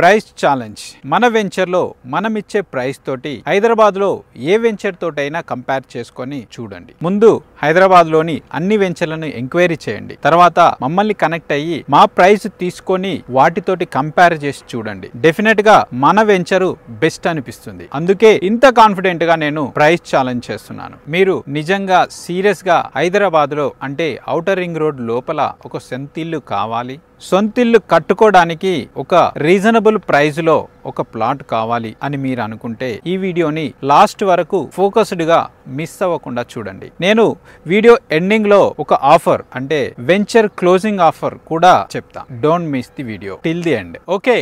price challenge మన వెంచర్లో మనం ఇచ్చే ప్రైస్ తోటి హైదరాబాద్లో ఏ వెంచర్ తోటైనా కంపేర్ చేసుకొని చూడండి ముందు హైదరాబాద్లోని అన్ని వెంచర్లను ఎంక్వైరీ చేయండి తర్వాత మమ్మల్ని కనెక్ట్ అయ్యి మా ప్రైస్ తీసుకొని వాటితోటి కంపేర్ చేసి చూడండి డెఫినెట్ గా మన వెంచరు బెస్ట్ అనిపిస్తుంది అందుకే ఇంత కాన్ఫిడెంట్ గా నేను ప్రైస్ ఛాలెంజ్ చేస్తున్నాను మీరు నిజంగా సీరియస్ గా హైదరాబాద్ లో అంటే ఔటర్ రింగ్ రోడ్ లోపల ఒక సెంతిల్లు కావాలి సొంతిల్లు కట్టుకోవడానికి ఒక రీజనబుల్ లో ఒక ప్లాట్ కావాలి అని మీరు అనుకుంటే ఈ వీడియోని లాస్ట్ వరకు ఫోకస్డ్గా మిస్ అవ్వకుండా చూడండి నేను వీడియో ఎండింగ్లో ఒక ఆఫర్ అంటే వెంచర్ క్లోజింగ్ ఆఫర్ కూడా చెప్తా don't miss the video till the end okay